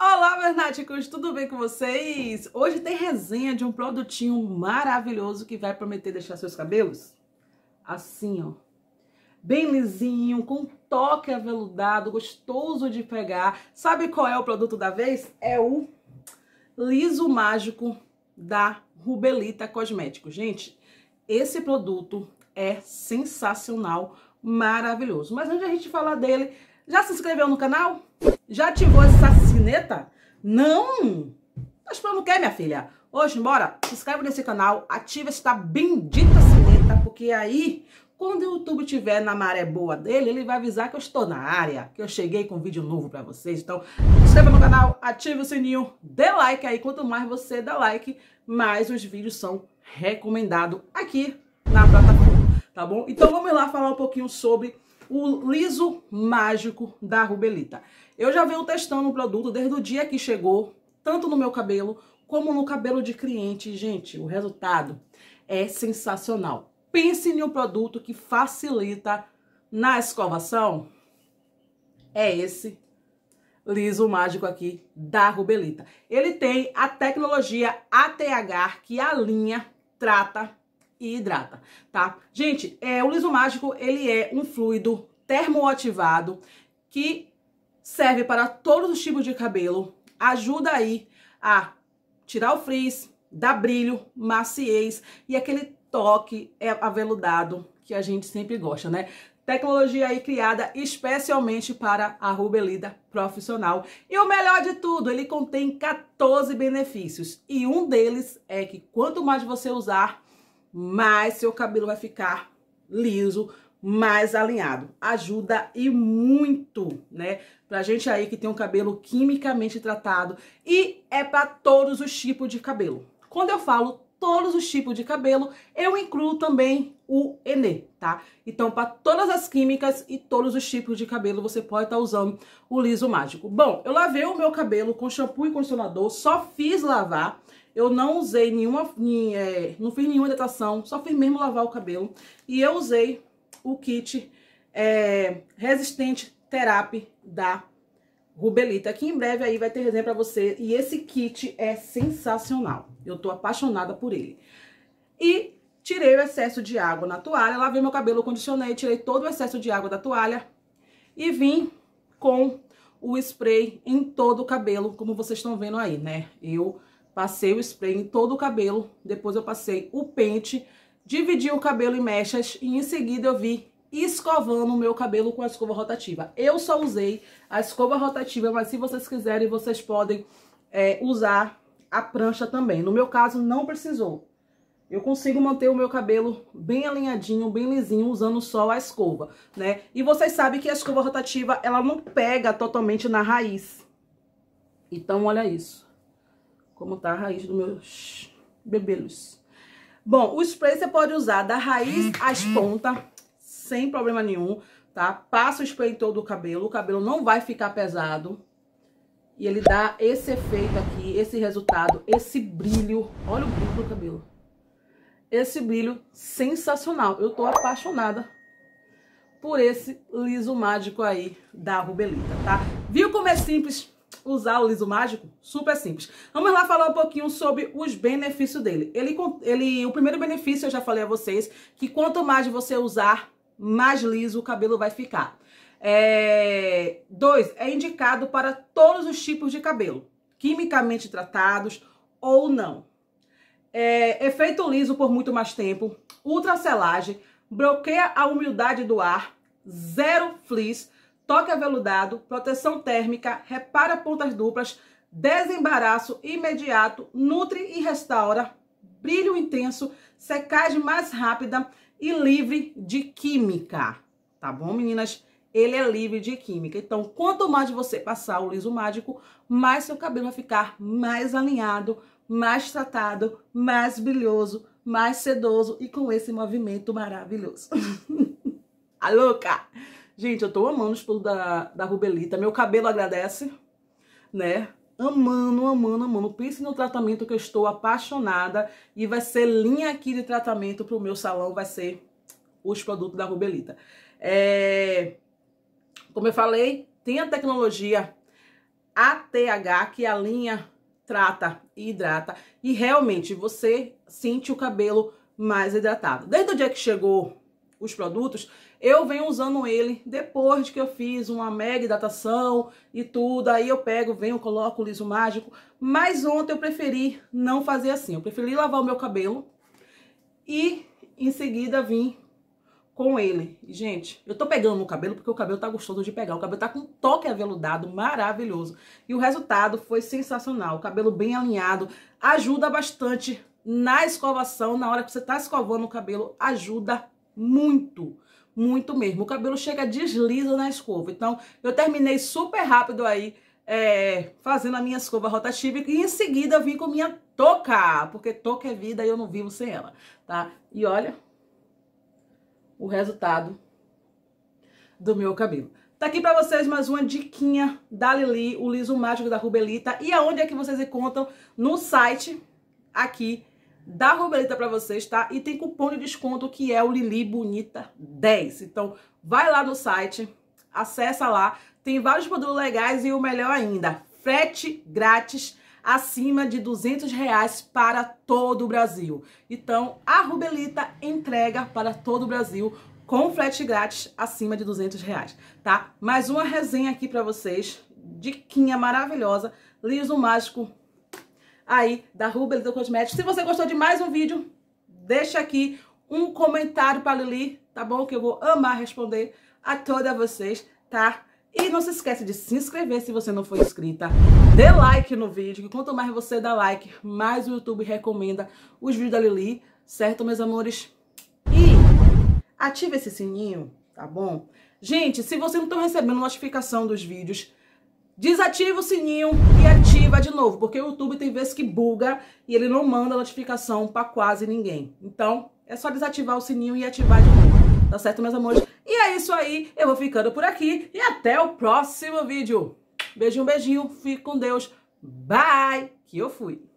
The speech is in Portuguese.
Olá, vernáticos, tudo bem com vocês? Hoje tem resenha de um produtinho maravilhoso que vai prometer deixar seus cabelos assim, ó. Bem lisinho, com toque aveludado, gostoso de pegar. Sabe qual é o produto da vez? É o Liso Mágico da Rubelita Cosméticos. Gente, esse produto é sensacional, maravilhoso. Mas antes de a gente falar dele, já se inscreveu no canal? Já ativou essa sineta? Não! Tá esperando o que, minha filha? Hoje, bora, se inscreve nesse canal, ativa esta bendita sineta, porque aí, quando o YouTube tiver na maré boa dele, ele vai avisar que eu estou na área, que eu cheguei com um vídeo novo para vocês. Então, se inscreva no canal, ative o sininho, dê like aí. Quanto mais você dá like, mais os vídeos são recomendados aqui na plataforma, tá bom? Então, vamos lá falar um pouquinho sobre o liso mágico da Rubelita. Eu já venho testando o produto desde o dia que chegou, tanto no meu cabelo como no cabelo de cliente. Gente, o resultado é sensacional. Pense em um produto que facilita na escovação. É esse liso mágico aqui da Rubelita. Ele tem a tecnologia ATH que a linha trata e hidrata, tá? Gente, é, o liso mágico, ele é um fluido termoativado que serve para todos os tipos de cabelo, ajuda aí a tirar o frizz, dar brilho, maciez e aquele toque é aveludado que a gente sempre gosta, né? Tecnologia aí criada especialmente para a rubelida profissional. E o melhor de tudo, ele contém 14 benefícios. E um deles é que quanto mais você usar, mais seu cabelo vai ficar liso, mais alinhado. Ajuda e muito, né? Pra gente aí que tem um cabelo quimicamente tratado e é para todos os tipos de cabelo. Quando eu falo todos os tipos de cabelo, eu incluo também o Enê, tá? Então, para todas as químicas e todos os tipos de cabelo, você pode estar tá usando o liso mágico. Bom, eu lavei o meu cabelo com shampoo e condicionador, só fiz lavar eu não usei nenhuma, nem, é, não fiz nenhuma hidratação, só fiz mesmo lavar o cabelo. E eu usei o kit é, resistente terapia da Rubelita, que em breve aí vai ter resenha pra você. E esse kit é sensacional. Eu tô apaixonada por ele. E tirei o excesso de água na toalha, lavei meu cabelo, condicionei, tirei todo o excesso de água da toalha e vim com o spray em todo o cabelo, como vocês estão vendo aí, né? Eu Passei o spray em todo o cabelo, depois eu passei o pente, dividi o cabelo em mechas e em seguida eu vi escovando o meu cabelo com a escova rotativa. Eu só usei a escova rotativa, mas se vocês quiserem, vocês podem é, usar a prancha também. No meu caso, não precisou. Eu consigo manter o meu cabelo bem alinhadinho, bem lisinho, usando só a escova, né? E vocês sabem que a escova rotativa, ela não pega totalmente na raiz. Então, olha isso como tá a raiz dos meus bebelos. Bom, o spray você pode usar da raiz às pontas, sem problema nenhum, tá? Passa o spray todo o cabelo, o cabelo não vai ficar pesado. E ele dá esse efeito aqui, esse resultado, esse brilho. Olha o brilho do cabelo. Esse brilho sensacional. Eu tô apaixonada por esse liso mágico aí da Rubelita, tá? Viu como é simples? usar o liso mágico? Super simples. Vamos lá falar um pouquinho sobre os benefícios dele. Ele, ele, o primeiro benefício, eu já falei a vocês, que quanto mais você usar, mais liso o cabelo vai ficar. É, dois, é indicado para todos os tipos de cabelo, quimicamente tratados ou não. É, efeito liso por muito mais tempo, ultracelagem, bloqueia a umidade do ar, zero flis toque aveludado, proteção térmica, repara pontas duplas, desembaraço imediato, nutre e restaura, brilho intenso, secagem mais rápida e livre de química. Tá bom, meninas? Ele é livre de química. Então, quanto mais você passar o liso mágico, mais seu cabelo vai ficar mais alinhado, mais tratado, mais brilhoso, mais sedoso e com esse movimento maravilhoso. A louca! Gente, eu tô amando os pulos da, da Rubelita. Meu cabelo agradece, né? Amando, amando, amando. Pense no tratamento que eu estou apaixonada. E vai ser linha aqui de tratamento pro meu salão. Vai ser os produtos da Rubelita. É... Como eu falei, tem a tecnologia ATH, que é a linha trata e hidrata. E realmente você sente o cabelo mais hidratado. Desde o dia que chegou os produtos, eu venho usando ele depois que eu fiz uma mega hidratação e tudo, aí eu pego, venho, coloco o liso mágico, mas ontem eu preferi não fazer assim, eu preferi lavar o meu cabelo e em seguida vim com ele. Gente, eu tô pegando no cabelo porque o cabelo tá gostoso de pegar, o cabelo tá com um toque aveludado maravilhoso e o resultado foi sensacional, o cabelo bem alinhado, ajuda bastante na escovação, na hora que você tá escovando o cabelo, ajuda muito, muito mesmo. O cabelo chega desliza na escova. Então, eu terminei super rápido aí, é, fazendo a minha escova rotativa. E em seguida, vim com minha toca, porque toca é vida e eu não vivo sem ela, tá? E olha o resultado do meu cabelo. Tá aqui para vocês mais uma diquinha da Lili, o liso mágico da Rubelita. E aonde é que vocês encontram? No site aqui da Rubelita para vocês, tá? E tem cupom de desconto que é o Lili Bonita 10. Então, vai lá no site, acessa lá, tem vários produtos legais e o melhor ainda, frete grátis acima de 200 reais para todo o Brasil. Então, a Rubelita entrega para todo o Brasil com frete grátis acima de 200 reais, tá? Mais uma resenha aqui para vocês, diquinha maravilhosa, liso mágico aí da Rubens do Cosméticos. Se você gostou de mais um vídeo, deixa aqui um comentário para Lili, tá bom? Que eu vou amar responder a toda vocês, tá? E não se esquece de se inscrever se você não for inscrita. Dê like no vídeo, que quanto mais você dá like, mais o YouTube recomenda os vídeos da Lili, certo, meus amores? E ative esse sininho, tá bom? Gente, se você não está recebendo notificação dos vídeos, Desativa o sininho e ativa de novo, porque o YouTube tem vezes que buga e ele não manda notificação para quase ninguém. Então, é só desativar o sininho e ativar de novo. Tá certo, meus amores? E é isso aí, eu vou ficando por aqui e até o próximo vídeo. Beijinho, beijinho, fique com Deus. Bye, que eu fui.